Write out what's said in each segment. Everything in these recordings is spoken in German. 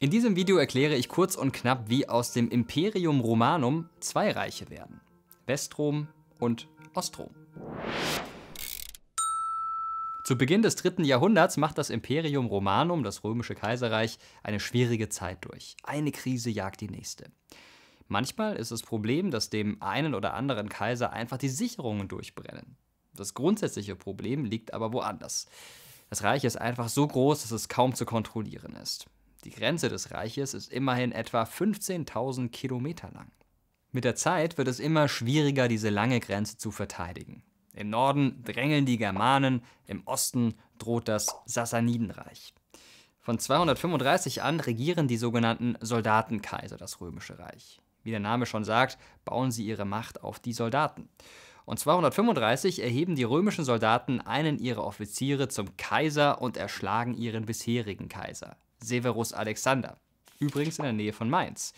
In diesem Video erkläre ich kurz und knapp, wie aus dem Imperium Romanum zwei Reiche werden. Westrom und Ostrom. Zu Beginn des dritten Jahrhunderts macht das Imperium Romanum, das römische Kaiserreich, eine schwierige Zeit durch. Eine Krise jagt die nächste. Manchmal ist das Problem, dass dem einen oder anderen Kaiser einfach die Sicherungen durchbrennen. Das grundsätzliche Problem liegt aber woanders. Das Reich ist einfach so groß, dass es kaum zu kontrollieren ist. Die Grenze des Reiches ist immerhin etwa 15.000 Kilometer lang. Mit der Zeit wird es immer schwieriger, diese lange Grenze zu verteidigen. Im Norden drängeln die Germanen, im Osten droht das Sassanidenreich. Von 235 an regieren die sogenannten Soldatenkaiser das Römische Reich. Wie der Name schon sagt, bauen sie ihre Macht auf die Soldaten. Und 235 erheben die römischen Soldaten einen ihrer Offiziere zum Kaiser und erschlagen ihren bisherigen Kaiser. Severus Alexander, übrigens in der Nähe von Mainz.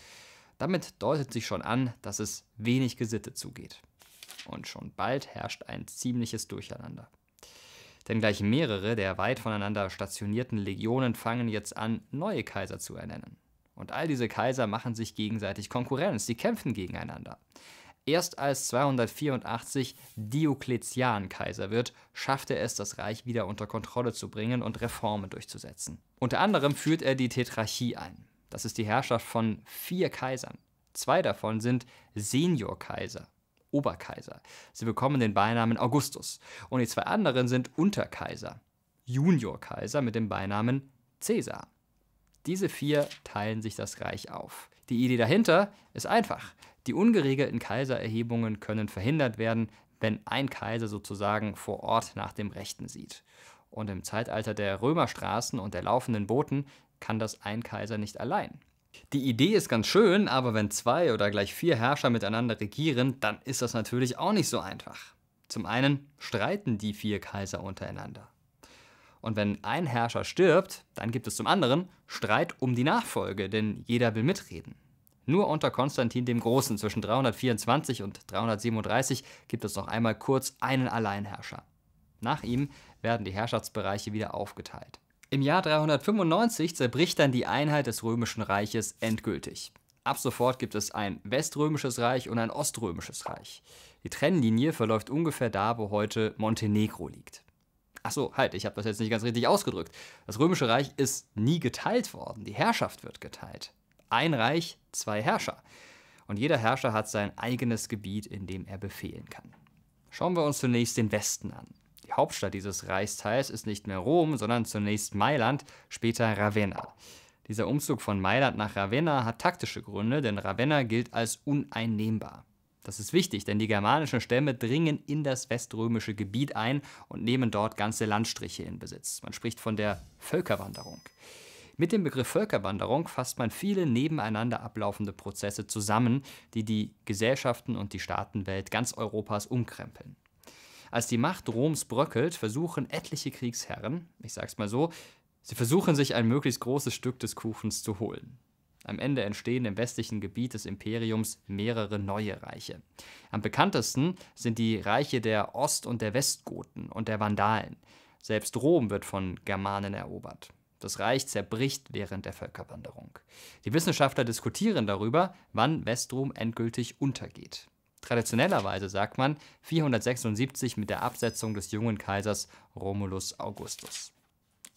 Damit deutet sich schon an, dass es wenig Gesitte zugeht. Und schon bald herrscht ein ziemliches Durcheinander. Denn gleich mehrere der weit voneinander stationierten Legionen fangen jetzt an, neue Kaiser zu ernennen. Und all diese Kaiser machen sich gegenseitig Konkurrenz, sie kämpfen gegeneinander. Erst als 284 Diokletian Kaiser wird, schafft er es, das Reich wieder unter Kontrolle zu bringen und Reformen durchzusetzen. Unter anderem führt er die Tetrarchie ein. Das ist die Herrschaft von vier Kaisern. Zwei davon sind Seniorkaiser, Oberkaiser. Sie bekommen den Beinamen Augustus. Und die zwei anderen sind Unterkaiser, Juniorkaiser mit dem Beinamen Caesar. Diese vier teilen sich das Reich auf. Die Idee dahinter ist einfach. Die ungeregelten Kaisererhebungen können verhindert werden, wenn ein Kaiser sozusagen vor Ort nach dem Rechten sieht. Und im Zeitalter der Römerstraßen und der laufenden Boten kann das ein Kaiser nicht allein. Die Idee ist ganz schön, aber wenn zwei oder gleich vier Herrscher miteinander regieren, dann ist das natürlich auch nicht so einfach. Zum einen streiten die vier Kaiser untereinander. Und wenn ein Herrscher stirbt, dann gibt es zum anderen Streit um die Nachfolge, denn jeder will mitreden. Nur unter Konstantin dem Großen zwischen 324 und 337 gibt es noch einmal kurz einen Alleinherrscher. Nach ihm werden die Herrschaftsbereiche wieder aufgeteilt. Im Jahr 395 zerbricht dann die Einheit des Römischen Reiches endgültig. Ab sofort gibt es ein weströmisches Reich und ein oströmisches Reich. Die Trennlinie verläuft ungefähr da, wo heute Montenegro liegt. Achso, halt, ich habe das jetzt nicht ganz richtig ausgedrückt. Das Römische Reich ist nie geteilt worden. Die Herrschaft wird geteilt. Ein Reich, zwei Herrscher. Und jeder Herrscher hat sein eigenes Gebiet, in dem er befehlen kann. Schauen wir uns zunächst den Westen an. Die Hauptstadt dieses Reichsteils ist nicht mehr Rom, sondern zunächst Mailand, später Ravenna. Dieser Umzug von Mailand nach Ravenna hat taktische Gründe, denn Ravenna gilt als uneinnehmbar. Das ist wichtig, denn die germanischen Stämme dringen in das weströmische Gebiet ein und nehmen dort ganze Landstriche in Besitz. Man spricht von der Völkerwanderung. Mit dem Begriff Völkerwanderung fasst man viele nebeneinander ablaufende Prozesse zusammen, die die Gesellschaften und die Staatenwelt ganz Europas umkrempeln. Als die Macht Roms bröckelt, versuchen etliche Kriegsherren, ich sag's mal so, sie versuchen sich ein möglichst großes Stück des Kuchens zu holen. Am Ende entstehen im westlichen Gebiet des Imperiums mehrere neue Reiche. Am bekanntesten sind die Reiche der Ost- und der Westgoten und der Vandalen. Selbst Rom wird von Germanen erobert. Das Reich zerbricht während der Völkerwanderung. Die Wissenschaftler diskutieren darüber, wann Westrom endgültig untergeht. Traditionellerweise sagt man 476 mit der Absetzung des jungen Kaisers Romulus Augustus.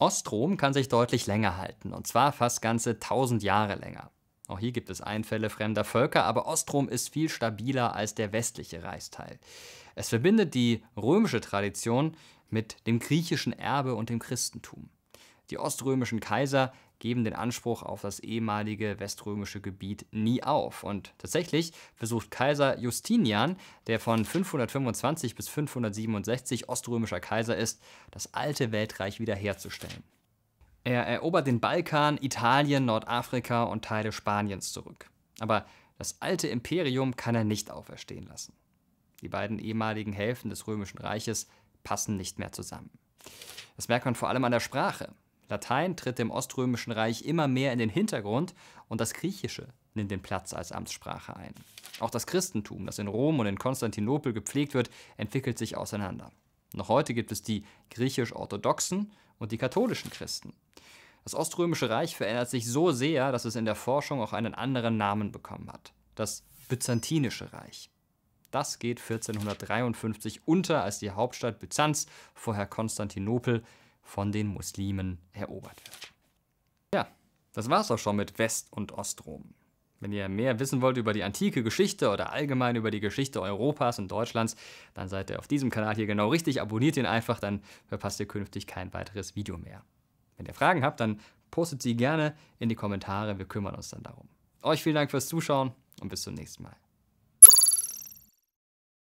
Ostrom kann sich deutlich länger halten, und zwar fast ganze 1000 Jahre länger. Auch hier gibt es Einfälle fremder Völker, aber Ostrom ist viel stabiler als der westliche Reichsteil. Es verbindet die römische Tradition mit dem griechischen Erbe und dem Christentum. Die oströmischen Kaiser geben den Anspruch auf das ehemalige weströmische Gebiet nie auf. Und tatsächlich versucht Kaiser Justinian, der von 525 bis 567 oströmischer Kaiser ist, das alte Weltreich wiederherzustellen. Er erobert den Balkan, Italien, Nordafrika und Teile Spaniens zurück. Aber das alte Imperium kann er nicht auferstehen lassen. Die beiden ehemaligen Hälften des Römischen Reiches passen nicht mehr zusammen. Das merkt man vor allem an der Sprache. Latein tritt im Oströmischen Reich immer mehr in den Hintergrund und das Griechische nimmt den Platz als Amtssprache ein. Auch das Christentum, das in Rom und in Konstantinopel gepflegt wird, entwickelt sich auseinander. Noch heute gibt es die griechisch-orthodoxen und die katholischen Christen. Das Oströmische Reich verändert sich so sehr, dass es in der Forschung auch einen anderen Namen bekommen hat. Das Byzantinische Reich. Das geht 1453 unter als die Hauptstadt Byzanz, vorher Konstantinopel, von den Muslimen erobert wird. Ja, das war's auch schon mit West- und Ostrom. Wenn ihr mehr wissen wollt über die antike Geschichte oder allgemein über die Geschichte Europas und Deutschlands, dann seid ihr auf diesem Kanal hier genau richtig. Abonniert ihn einfach, dann verpasst ihr künftig kein weiteres Video mehr. Wenn ihr Fragen habt, dann postet sie gerne in die Kommentare. Wir kümmern uns dann darum. Euch vielen Dank fürs Zuschauen und bis zum nächsten Mal.